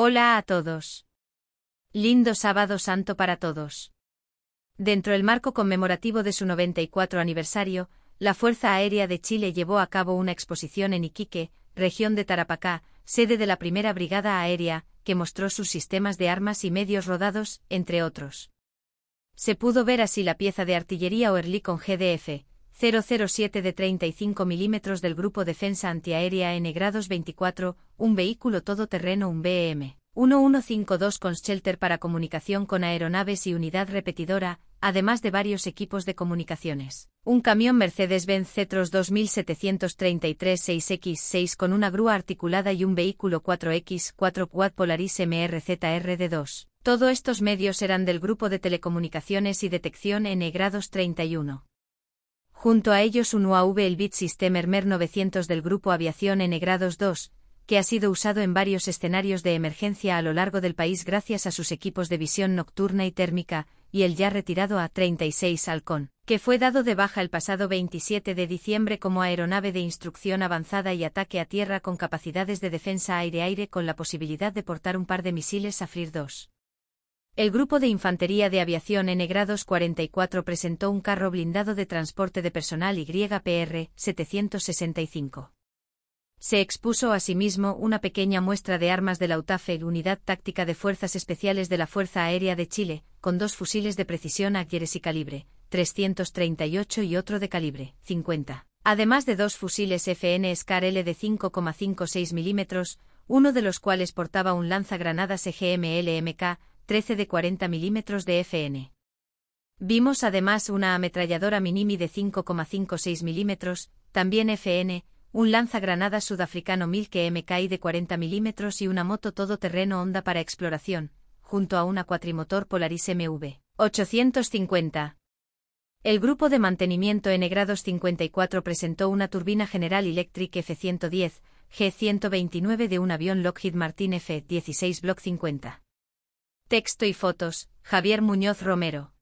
Hola a todos. Lindo sábado santo para todos. Dentro del marco conmemorativo de su 94 aniversario, la Fuerza Aérea de Chile llevó a cabo una exposición en Iquique, región de Tarapacá, sede de la primera Brigada Aérea, que mostró sus sistemas de armas y medios rodados, entre otros. Se pudo ver así la pieza de artillería Oerli con GDF, 007 de 35 milímetros del Grupo Defensa Antiaérea N grados 24, un vehículo todoterreno un BM. 1152 con shelter para comunicación con aeronaves y unidad repetidora, además de varios equipos de comunicaciones. Un camión Mercedes-Benz Cetros 2733-6X6 con una grúa articulada y un vehículo 4X4 Quad Polaris MRZRD2. Todos estos medios eran del grupo de telecomunicaciones y detección N grados 31. Junto a ellos un UAV Bit System Hermer 900 del grupo Aviación N-Grados 2, que ha sido usado en varios escenarios de emergencia a lo largo del país gracias a sus equipos de visión nocturna y térmica, y el ya retirado A-36 Halcón, que fue dado de baja el pasado 27 de diciembre como aeronave de instrucción avanzada y ataque a tierra con capacidades de defensa aire-aire con la posibilidad de portar un par de misiles frir 2. El Grupo de Infantería de Aviación N grados 44 presentó un carro blindado de transporte de personal YPR-765. Se expuso asimismo una pequeña muestra de armas de la UTAFE, Unidad Táctica de Fuerzas Especiales de la Fuerza Aérea de Chile, con dos fusiles de precisión Aquiles y calibre 338 y otro de calibre 50. Además de dos fusiles FN SCAR L de 5,56 milímetros, uno de los cuales portaba un lanzagranadas EGM-LMK, 13 de 40 milímetros de FN. Vimos además una ametralladora Minimi de 5,56 milímetros, también FN, un lanzagranadas sudafricano 1000 MKI de 40 milímetros y una moto todoterreno Honda para exploración, junto a una cuatrimotor Polaris MV 850. El grupo de mantenimiento N-Grados 54 presentó una turbina General Electric F-110, G-129 de un avión Lockheed Martin F-16 Block 50. Texto y fotos, Javier Muñoz Romero.